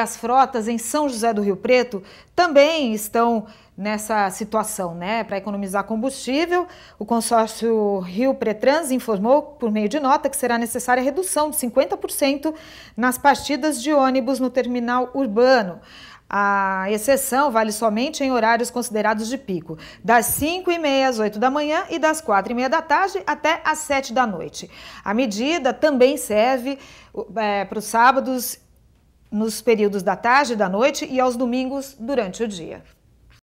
as frotas em São José do Rio Preto também estão nessa situação, né? Para economizar combustível, o consórcio Rio Pretrans informou por meio de nota que será necessária redução de 50% nas partidas de ônibus no terminal urbano. A exceção vale somente em horários considerados de pico, das 5 e meia às 8 da manhã e das 4 e meia da tarde até às 7 da noite. A medida também serve é, eh, para os sábados nos períodos da tarde e da noite e aos domingos durante o dia.